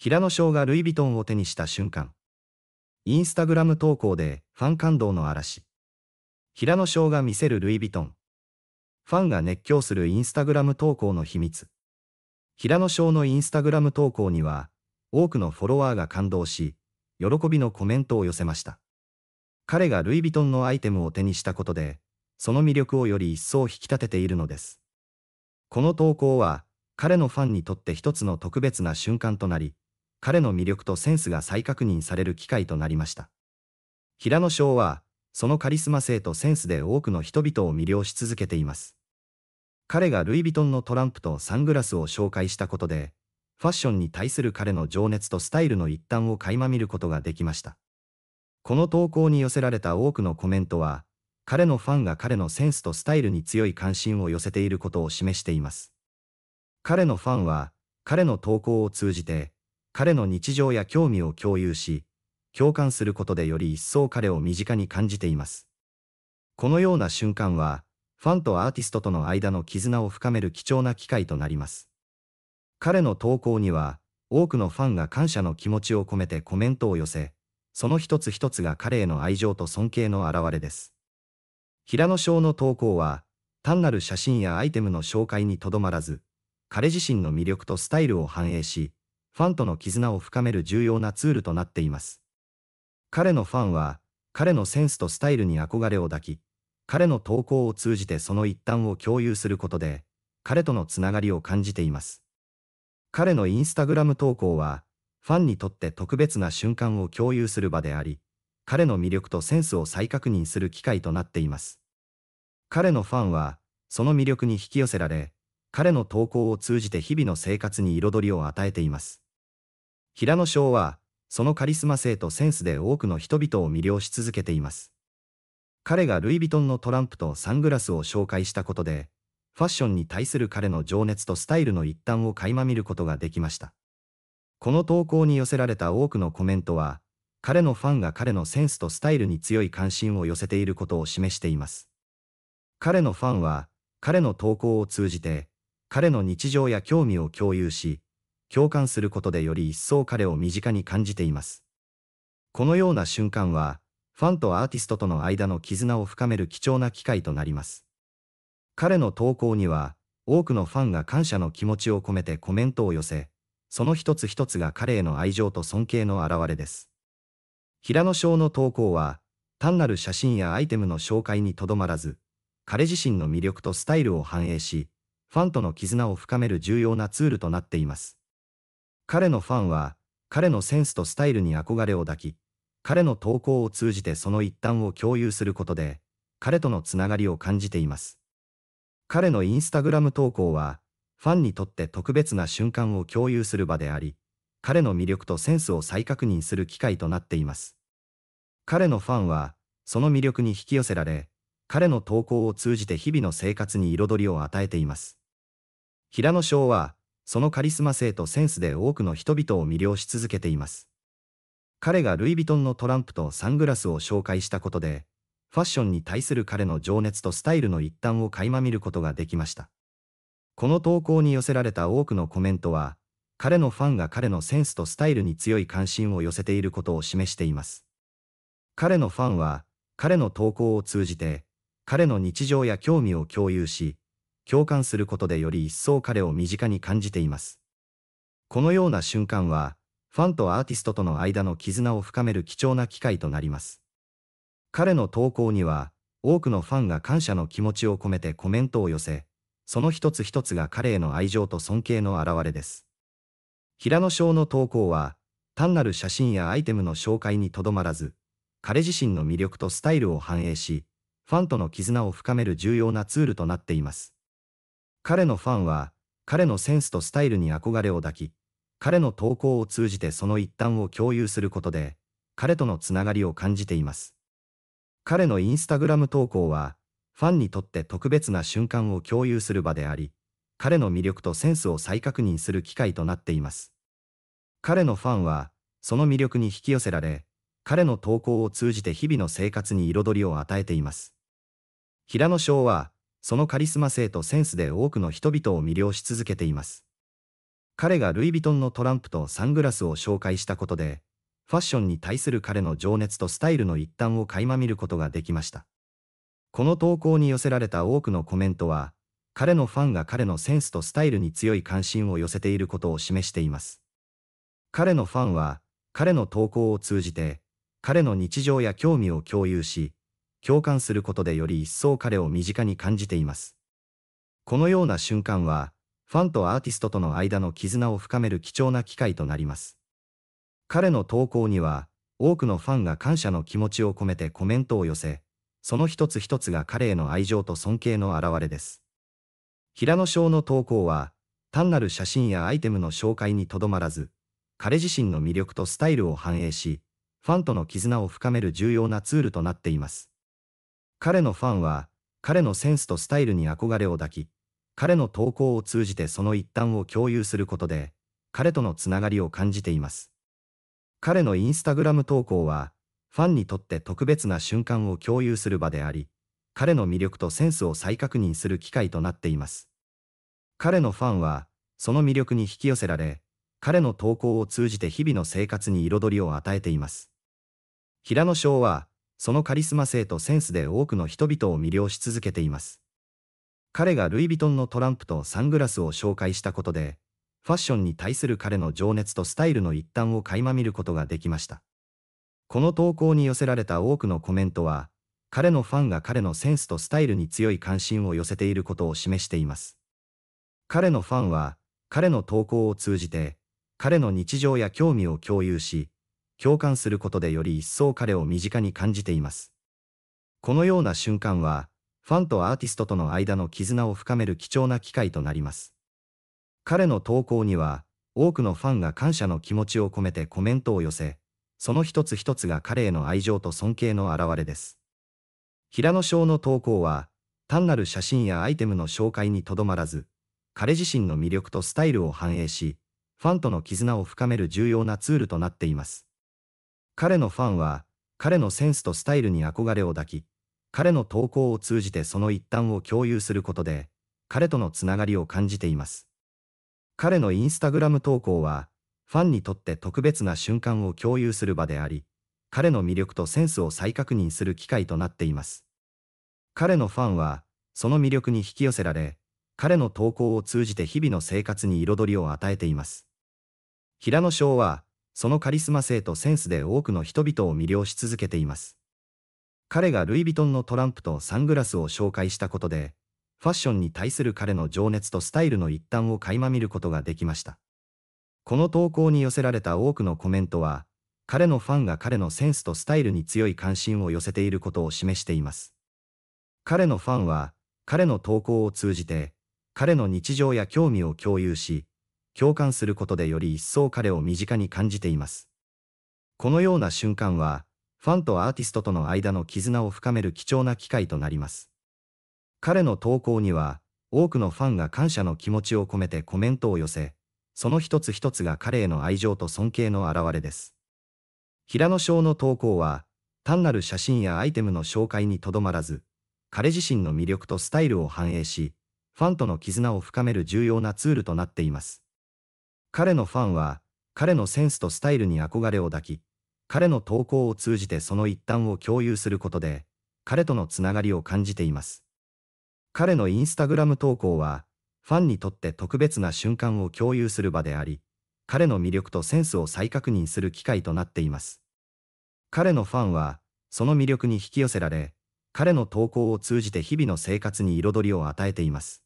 平野翔がルイ・ヴィトンを手にした瞬間。インスタグラム投稿でファン感動の嵐。平野翔が見せるルイ・ヴィトン。ファンが熱狂するインスタグラム投稿の秘密。平野翔のインスタグラム投稿には、多くのフォロワーが感動し、喜びのコメントを寄せました。彼がルイ・ヴィトンのアイテムを手にしたことで、その魅力をより一層引き立てているのです。この投稿は、彼のファンにとって一つの特別な瞬間となり、彼の魅力とセンスが再確認される機会となりました。平野翔は、そのカリスマ性とセンスで多くの人々を魅了し続けています。彼がルイ・ヴィトンのトランプとサングラスを紹介したことで、ファッションに対する彼の情熱とスタイルの一端を垣間見ることができました。この投稿に寄せられた多くのコメントは、彼のファンが彼のセンスとスタイルに強い関心を寄せていることを示しています。彼のファンは、彼の投稿を通じて、彼の日常や興味を共有し、共感することでより一層彼を身近に感じています。このような瞬間は、ファンとアーティストとの間の絆を深める貴重な機会となります。彼の投稿には、多くのファンが感謝の気持ちを込めてコメントを寄せ、その一つ一つが彼への愛情と尊敬の表れです。平野翔の投稿は、単なる写真やアイテムの紹介にとどまらず、彼自身の魅力とスタイルを反映し、ファンとの絆を深める重要なツールとなっています。彼のファンは、彼のセンスとスタイルに憧れを抱き、彼の投稿を通じてその一端を共有することで、彼とのつながりを感じています。彼のインスタグラム投稿は、ファンにとって特別な瞬間を共有する場であり、彼の魅力とセンスを再確認する機会となっています。彼のファンは、その魅力に引き寄せられ、彼の投稿を通じて日々の生活に彩りを与えています。平野翔は、そのカリスマ性とセンスで多くの人々を魅了し続けています。彼がルイ・ヴィトンのトランプとサングラスを紹介したことで、ファッションに対する彼の情熱とスタイルの一端を垣間見ることができました。この投稿に寄せられた多くのコメントは、彼のファンが彼のセンスとスタイルに強い関心を寄せていることを示しています。彼のファンは、彼の投稿を通じて、彼の日常や興味を共有し、共感することでより一層彼を身近に感じています。このような瞬間は、ファンとアーティストとの間の絆を深める貴重な機会となります。彼の投稿には、多くのファンが感謝の気持ちを込めてコメントを寄せ、その一つ一つが彼への愛情と尊敬の表れです。平野翔の投稿は、単なる写真やアイテムの紹介にとどまらず、彼自身の魅力とスタイルを反映し、ファンとの絆を深める重要なツールとなっています。彼のファンは、彼のセンスとスタイルに憧れを抱き、彼の投稿を通じてその一端を共有することで、彼とのつながりを感じています。彼のインスタグラム投稿は、ファンにとって特別な瞬間を共有する場であり、彼の魅力とセンスを再確認する機会となっています。彼のファンは、その魅力に引き寄せられ、彼の投稿を通じて日々の生活に彩りを与えています。平野翔は、そのカリスマ性とセンスで多くの人々を魅了し続けています。彼がルイ・ヴィトンのトランプとサングラスを紹介したことで、ファッションに対する彼の情熱とスタイルの一端を垣間見ることができました。この投稿に寄せられた多くのコメントは、彼のファンが彼のセンスとスタイルに強い関心を寄せていることを示しています。彼のファンは、彼の投稿を通じて、彼の日常や興味を共有し、共感することでより一層彼を身近に感じています。このような瞬間は、ファンとアーティストとの間の絆を深める貴重な機会となります。彼の投稿には、多くのファンが感謝の気持ちを込めてコメントを寄せ、その一つ一つが彼への愛情と尊敬の表れです。平野翔の投稿は、単なる写真やアイテムの紹介にとどまらず、彼自身の魅力とスタイルを反映し、ファンとの絆を深める重要なツールとなっています。彼のファンは、彼のセンスとスタイルに憧れを抱き、彼の投稿を通じてその一端を共有することで、彼とのつながりを感じています。彼のインスタグラム投稿は、ファンにとって特別な瞬間を共有する場であり、彼の魅力とセンスを再確認する機会となっています。彼のファンは、その魅力に引き寄せられ、彼の投稿を通じて日々の生活に彩りを与えています。平野翔は、そのカリスマ性とセンスで多くの人々を魅了し続けています。彼がルイ・ヴィトンのトランプとサングラスを紹介したことで、ファッションに対する彼の情熱とスタイルの一端を垣間見ることができました。この投稿に寄せられた多くのコメントは、彼のファンが彼のセンスとスタイルに強い関心を寄せていることを示しています。彼のファンは、彼の投稿を通じて、彼の日常や興味を共有し、共感することでより一層彼を身近に感じています。このような瞬間は、ファンとアーティストとの間の絆を深める貴重な機会となります。彼の投稿には、多くのファンが感謝の気持ちを込めてコメントを寄せ、その一つ一つが彼への愛情と尊敬の表れです。平野翔の投稿は、単なる写真やアイテムの紹介にとどまらず、彼自身の魅力とスタイルを反映し、ファンとの絆を深める重要なツールとなっています。彼のファンは、彼のセンスとスタイルに憧れを抱き、彼の投稿を通じてその一端を共有することで、彼とのつながりを感じています。彼のインスタグラム投稿は、ファンにとって特別な瞬間を共有する場であり、彼の魅力とセンスを再確認する機会となっています。彼のファンは、その魅力に引き寄せられ、彼の投稿を通じて日々の生活に彩りを与えています。平野翔は、そのカリスマ性とセンスで多くの人々を魅了し続けています。彼がルイ・ヴィトンのトランプとサングラスを紹介したことで、ファッションに対する彼の情熱とスタイルの一端を垣間見ることができました。この投稿に寄せられた多くのコメントは、彼のファンが彼のセンスとスタイルに強い関心を寄せていることを示しています。彼のファンは、彼の投稿を通じて、彼の日常や興味を共有し、共感することでより一層彼を身近に感じています。このような瞬間は、ファンとアーティストとの間の絆を深める貴重な機会となります。彼の投稿には、多くのファンが感謝の気持ちを込めてコメントを寄せ、その一つ一つが彼への愛情と尊敬の表れです。平野翔の投稿は、単なる写真やアイテムの紹介にとどまらず、彼自身の魅力とスタイルを反映し、ファンとの絆を深める重要なツールとなっています。彼のファンは、彼のセンスとスタイルに憧れを抱き、彼の投稿を通じてその一端を共有することで、彼とのつながりを感じています。彼のインスタグラム投稿は、ファンにとって特別な瞬間を共有する場であり、彼の魅力とセンスを再確認する機会となっています。彼のファンは、その魅力に引き寄せられ、彼の投稿を通じて日々の生活に彩りを与えています。平野翔は、そのカリスマ性とセンスで多くの人々を魅了し続けています。彼がルイ・ヴィトンのトランプとサングラスを紹介したことで、ファッションに対する彼の情熱とスタイルの一端を垣間見ることができました。この投稿に寄せられた多くのコメントは、彼のファンが彼のセンスとスタイルに強い関心を寄せていることを示しています。彼のファンは、彼の投稿を通じて、彼の日常や興味を共有し、共感することでより一層彼を身近に感じています。このような瞬間は、ファンとアーティストとの間の絆を深める貴重な機会となります。彼の投稿には、多くのファンが感謝の気持ちを込めてコメントを寄せ、その一つ一つが彼への愛情と尊敬の表れです。平野翔の投稿は、単なる写真やアイテムの紹介にとどまらず、彼自身の魅力とスタイルを反映し、ファンとの絆を深める重要なツールとなっています。彼のファンは、彼のセンスとスタイルに憧れを抱き、彼の投稿を通じてその一端を共有することで、彼とのつながりを感じています。彼のインスタグラム投稿は、ファンにとって特別な瞬間を共有する場であり、彼の魅力とセンスを再確認する機会となっています。彼のファンは、その魅力に引き寄せられ、彼の投稿を通じて日々の生活に彩りを与えています。